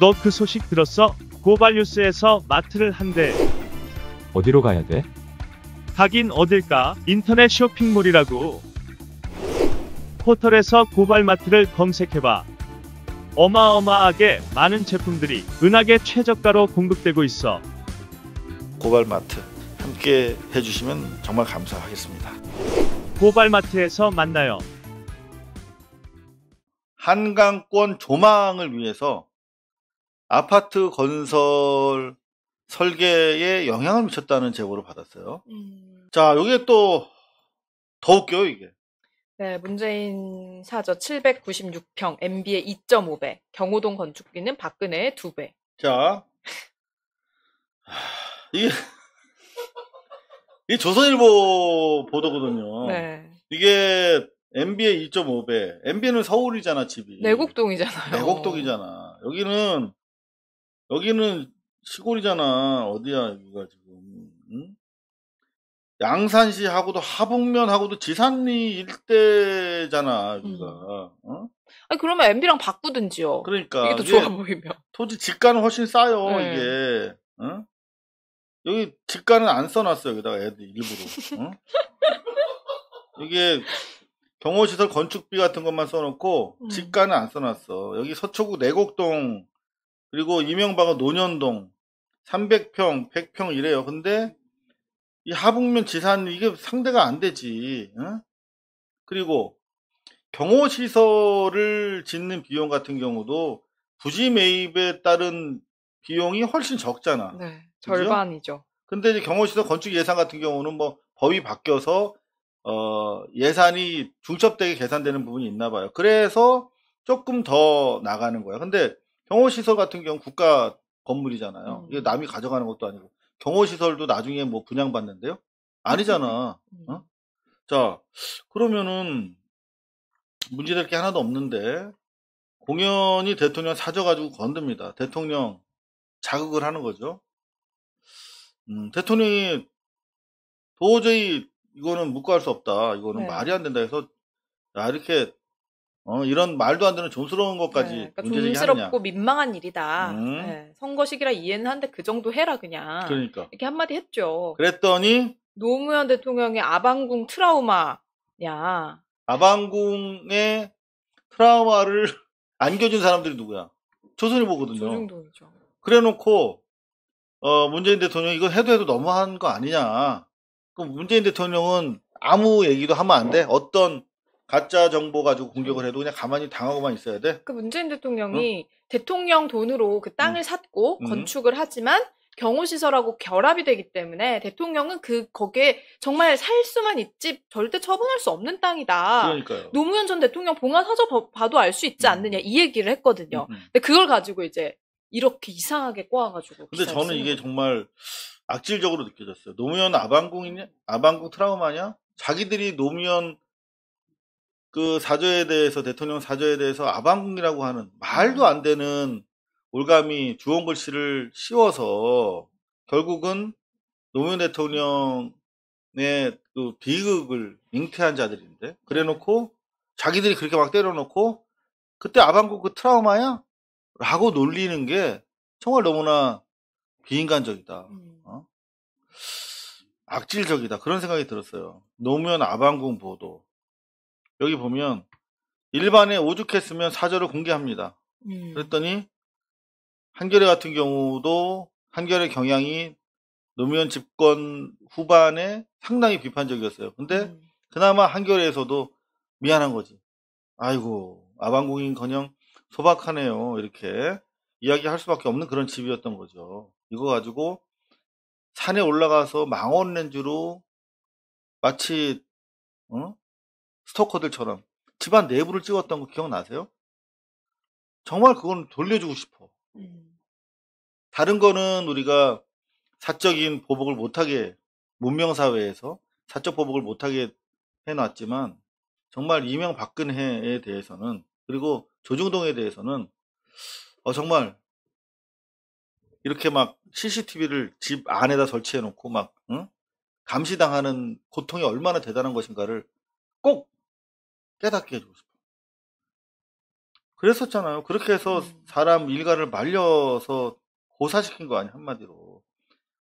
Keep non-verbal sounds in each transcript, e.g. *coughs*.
너 그 소식 들었어? 고발뉴스에서 마트를 한대. 어디로 가야 돼? 가긴 어딜까? 인터넷 쇼핑몰이라고. 포털에서 고발마트를 검색해봐. 어마어마하게 많은 제품들이 은하계 최저가로 공급되고 있어. 고발마트 함께 해주시면 정말 감사하겠습니다. 고발마트에서 만나요. 한강권 조망을 위해서 아파트 건설 설계에 영향을 미쳤다는 제보를 받았어요. 음. 자, 이게 또더 웃겨요, 이게. 네, 문재인 사저 796평, MB의 2.5배, 경호동 건축비는 박근혜의 2배. 자, *laughs* 이게, 이 조선일보 보도거든요. 네. 이게 MB의 2.5배. MB는 서울이잖아, 집이. 내곡동이잖아요. 내곡동이잖아. 여기는 여기는 시골이잖아. 어디야, 여기가 지금. 응? 양산시하고도 하북면하고도 지산리 일대잖아, 여기가. 음. 어? 아니, 그러면 MB랑 바꾸든지요. 그러니까. 이게 더 좋아 보이면. 토지 집가는 훨씬 싸요, 네. 이게. 어? 여기 집가는 안 써놨어, 요 여기다가 애들 일부러. 어? 이게 경호시설 건축비 같은 것만 써놓고 음. 집가는 안 써놨어. 여기 서초구 내곡동 그리고 이명박은 노년동 300평, 100평 이래요. 근데 이 하북면 지산 이게 상대가 안 되지. 응? 그리고 경호 시설을 짓는 비용 같은 경우도 부지 매입에 따른 비용이 훨씬 적잖아. 네, 절반이죠. 근데 이제 경호 시설 건축 예산 같은 경우는 뭐 법이 바뀌어서 어, 예산이 중첩되게 계산되는 부분이 있나 봐요. 그래서 조금 더 나가는 거예요. 근데 경호시설 같은 경우 는 국가 건물이잖아요. 음. 이게 남이 가져가는 것도 아니고 경호시설도 나중에 뭐 분양받는데요? 아니잖아. 음, 음. 어? 자 그러면은 문제될 게 하나도 없는데 공연이 대통령 사줘가지고 건듭니다. 대통령 자극을 하는 거죠. 음, 대통령이 도저히 이거는 묵과할 수 없다. 이거는 네. 말이 안 된다 해서 야, 이렇게 어, 이런 말도 안 되는 좀스러운 것까지 네, 그러니까 문제 제기하느냐. 존스럽고 민망한 일이다. 음. 네, 선거 시기라 이해는 한데 그 정도 해라 그냥. 그러니까. 이렇게 한마디 했죠. 그랬더니 노무현 대통령의 아방궁 트라우마야. 아방궁의 트라우마를 *laughs* 안겨준 사람들이 누구야? 조선일보거든요. 조중동이죠. 그래놓고 어, 문재인 대통령 이거 해도 해도 너무한 거 아니냐. 그럼 문재인 대통령은 아무 얘기도 하면 안 돼? 어떤 가짜 정보 가지고 공격을 해도 그냥 가만히 당하고만 있어야 돼? 그 문재인 대통령이 응? 대통령 돈으로 그 땅을 응. 샀고 응. 건축을 하지만 경호시설하고 결합이 되기 때문에 대통령은 그 거기에 정말 살 수만 있지 절대 처분할 수 없는 땅이다. 그러니까요. 노무현 전 대통령 봉화 사저 봐도 알 수 있지 않느냐 이 얘기를 했거든요. 근데 그걸 가지고 이제 이렇게 이상하게 꼬아가지고. 근데 저는 이게 정말 악질적으로 느껴졌어요. 노무현 아방궁이냐? 아방궁 트라우마냐? 자기들이 노무현 그 사저에 대해서 대통령 사저에 대해서 아방궁이라고 하는 말도 안 되는 올감이 주홍 글씨를 씌워서 결국은 노무현 대통령의 그 비극을 잉태한 자들인데 그래놓고 자기들이 그렇게 막 때려놓고 그때 아방궁그 트라우마야? 라고 놀리는 게 정말 너무나 비인간적이다. 음. 어? 악질적이다. 그런 생각이 들었어요. 노무현 아방궁 보도. 여기 보면 일반에 오죽했으면 사절을 공개합니다. 음. 그랬더니 한겨레 같은 경우도 한겨레 경향이 노무현 집권 후반에 상당히 비판적이었어요. 근데 음. 그나마 한겨레에서도 미안한 거지. 아이고 아방공인커녕 소박하네요. 이렇게 이야기할 수밖에 없는 그런 집이었던 거죠. 이거 가지고 산에 올라가서 망원렌즈로 마치 어? 스토커들처럼 집안 내부를 찍었던 거 기억나세요? 정말 그건 돌려주고 싶어. 네. 다른 거는 우리가 사적인 보복을 못하게 문명사회에서 사적 보복을 못하게 해놨지만 정말 이명박근혜에 대해서는 그리고 조중동에 대해서는 어, 정말 이렇게 막 CCTV를 집 안에다 설치해놓고 막 응? 감시당하는 고통이 얼마나 대단한 것인가를 꼭 깨닫게 해주고 싶어. 그랬었잖아요. 그렇게 해서 음. 사람 일가를 말려서 고사시킨 거 아니야, 한마디로.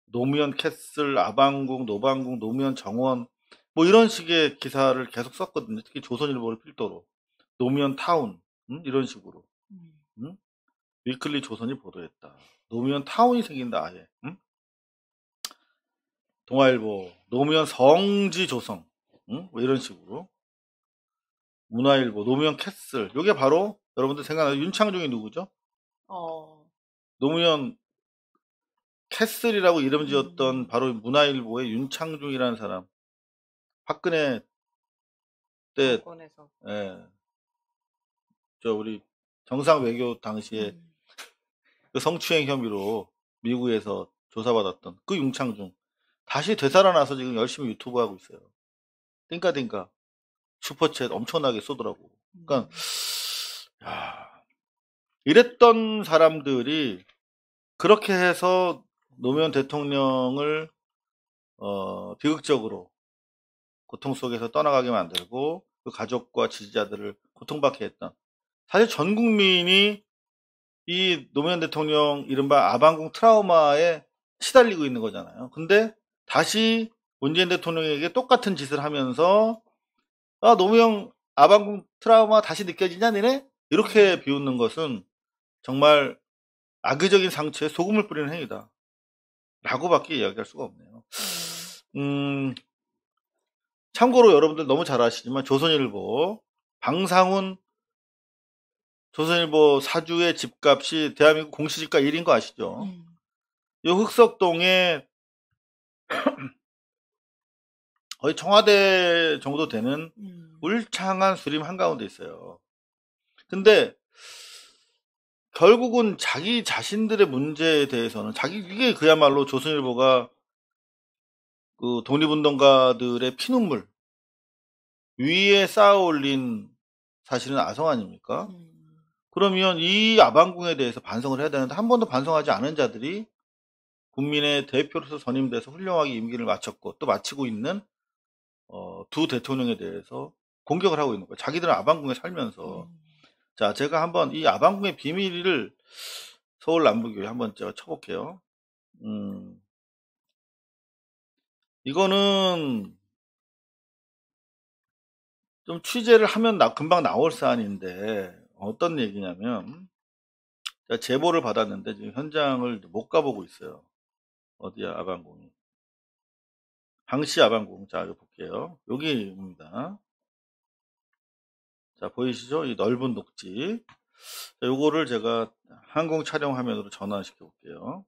노무현 캐슬, 아방궁, 노방궁, 노무현 정원, 뭐 이런 식의 기사를 계속 썼거든요. 특히 조선일보를 필두로. 노무현 타운, 음? 이런 식으로. 응? 음. 음? 위클리 조선이 보도했다. 노무현 타운이 생긴다, 아예. 응? 동아일보, 노무현 성지 조성, 뭐 이런 식으로. 문화일보, 노무현 캐슬. 요게 바로 여러분들 생각나는 윤창중이 누구죠? 어. 노무현 캐슬이라고 이름 지었던 음. 바로 문화일보의 윤창중이라는 사람. 박근혜 때, 정권에서. 예. 저 우리 정상 외교 당시에 음. 그 성추행 혐의로 미국에서 조사받았던 그 윤창중. 다시 되살아나서 지금 열심히 유튜브 하고 있어요. 띵까띵까. 슈퍼챗 엄청나게 쏘더라고. 그러니까 음. 야, 이랬던 사람들이 그렇게 해서 노무현 대통령을 어, 비극적으로 고통 속에서 떠나가게 만들고 그 가족과 지지자들을 고통받게 했던 사실 전 국민이 이 노무현 대통령 이른바 아방궁 트라우마에 시달리고 있는 거잖아요. 근데 다시 문재인 대통령에게 똑같은 짓을 하면서 아, 노무현 아방궁 트라우마 다시 느껴지냐, 니네? 이렇게 비웃는 것은 정말 악의적인 상처에 소금을 뿌리는 행위다. 라고밖에 이야기할 수가 없네요. 음, 음 참고로 여러분들 너무 잘 아시지만 조선일보, 방상훈 조선일보 사주의 집값이 대한민국 공시지가 1인 거 아시죠? 이 음. 흑석동에 거의 청와대 정도 되는 음. 울창한 수림 한가운데 있어요. 근데 결국은 자기 자신들의 문제에 대해서는 자기 이게 그야말로 조선일보가 그 독립운동가들의 피눈물 위에 쌓아올린 사실은 아성 아닙니까? 음. 그러면 이 아방궁에 대해서 반성을 해야 되는데 한 번도 반성하지 않은 자들이 국민의 대표로서 선임돼서 훌륭하게 임기를 마쳤고 또 마치고 있는 어, 두 대통령에 대해서 공격을 하고 있는 거예요. 자기들은 아방궁에 살면서 음. 자 제가 한번 이 아방궁의 비밀을 서울 남부교회 한번 제가 쳐볼게요. 음, 이거는 좀 취재를 하면 나, 금방 나올 사안인데 어떤 얘기냐면 제보를 받았는데 지금 현장을 못 가보고 있어요. 어디야 아방궁이 항시 야방궁 자, 이거 볼게요. 여기입니다. 자, 보이시죠? 이 넓은 녹지. 자, 요거를 제가 항공 촬영 화면으로 전환시켜 볼게요.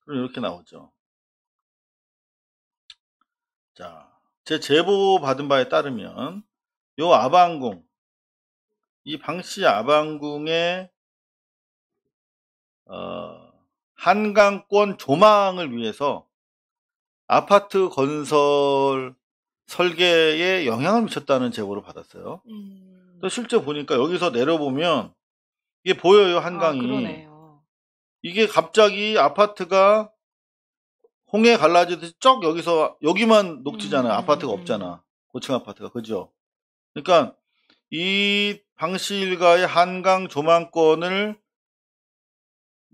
그럼 이렇게 나오죠. 자, 제 제보 받은 바에 따르면 요 아방궁 이방시 아방궁의 어, 한강권 조망을 위해서 아파트 건설 설계에 영향을 미쳤다는 제보를 받았어요. 음. 또 실제 보니까 여기서 내려보면 이게 보여요 아, 한강이. 아, 이게 갑자기 아파트가 홍해 갈라지듯이 쩍 여기서 여기만 녹지잖아요. 음. 아파트가 음, 음. 없잖아. 고층 아파트가 그죠? 그러니까 이 방시 일가의 한강 조망권을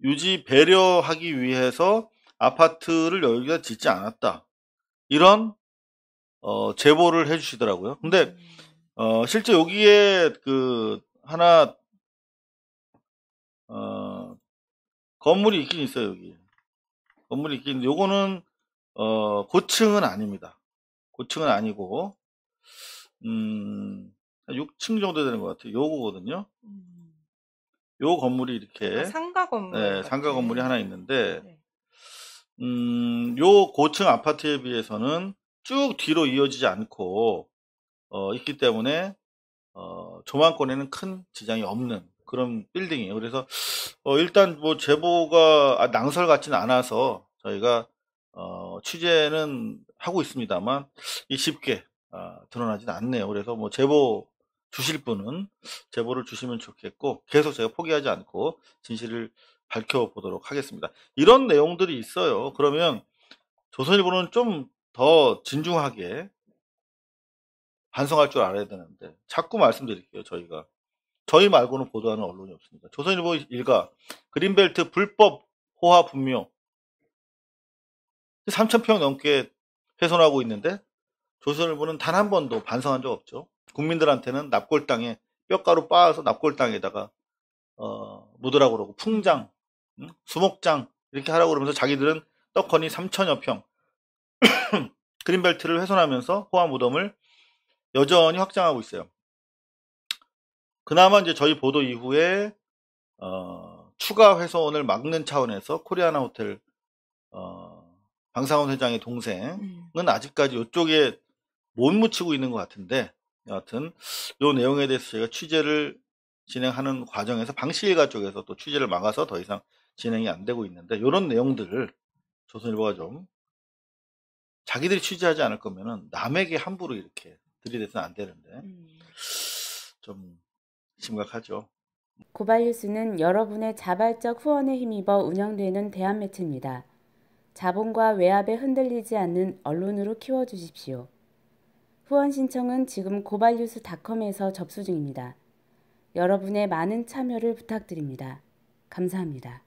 유지 배려하기 위해서 아파트를 여기가 짓지 않았다. 이런 어, 제보를 해주시더라고요. 근데 음. 어, 실제 여기에 그 하나 어, 건물이 있긴 있어요 여기. 건물이 있긴 있는데 요거는 어, 고층은 아닙니다. 고층은 아니고 음, 6층 정도 되는 것 같아요. 요거거든요. 음. 요 건물이 이렇게 아, 상가 건물 네, 상가 건물이 하나 있는데 네. 음, 요 고층 아파트에 비해서는 쭉 뒤로 이어지지 않고 어, 있기 때문에 어, 조망권에는 큰 지장이 없는 그런 빌딩이에요. 그래서 어, 일단 뭐 제보가 아, 낭설 같지는 않아서 저희가 어, 취재는 하고 있습니다만 이 쉽게 어, 아, 드러나진 않네요. 그래서 뭐 제보 주실 분은 제보를 주시면 좋겠고 계속 제가 포기하지 않고 진실을 밝혀보도록 하겠습니다. 이런 내용들이 있어요. 그러면 조선일보는 좀 더 진중하게 반성할 줄 알아야 되는데 자꾸 말씀드릴게요. 저희가 저희 말고는 보도하는 언론이 없습니다. 조선일보 일가 그린벨트 불법 호화 분묘 3,000평 넘게 훼손하고 있는데 조선일보는 단 한 번도 반성한 적 없죠. 국민들한테는 납골당에 뼈가루 빻아서 납골당에다가 어, 묻으라고 그러고 풍장 수목장 이렇게 하라고 그러면서 자기들은 떡허니 3천여 평 *coughs* 그린벨트를 훼손하면서 호화 무덤을 여전히 확장하고 있어요. 그나마 이제 저희 보도 이후에 어, 추가 훼손을 막는 차원에서 코리아나 호텔 어, 방상훈 회장의 동생은 음. 아직까지 이쪽에 못 묻히고 있는 것 같은데 여하튼 이 내용에 대해서 제가 취재를 진행하는 과정에서 방실가 쪽에서 또 취재를 막아서 더 이상 진행이 안 되고 있는데 이런 내용들을 조선일보가 좀 자기들이 취재하지 않을 거면은 남에게 함부로 이렇게 들이대서는 안 되는데 음. 좀 심각하죠. 고발뉴스는 여러분의 자발적 후원에 힘입어 운영되는 대한 매체입니다. 자본과 외압에 흔들리지 않는 언론으로 키워주십시오. 후원 신청은 지금 고발뉴스닷컴에서 접수 중입니다. 여러분의 많은 참여를 부탁드립니다. 감사합니다.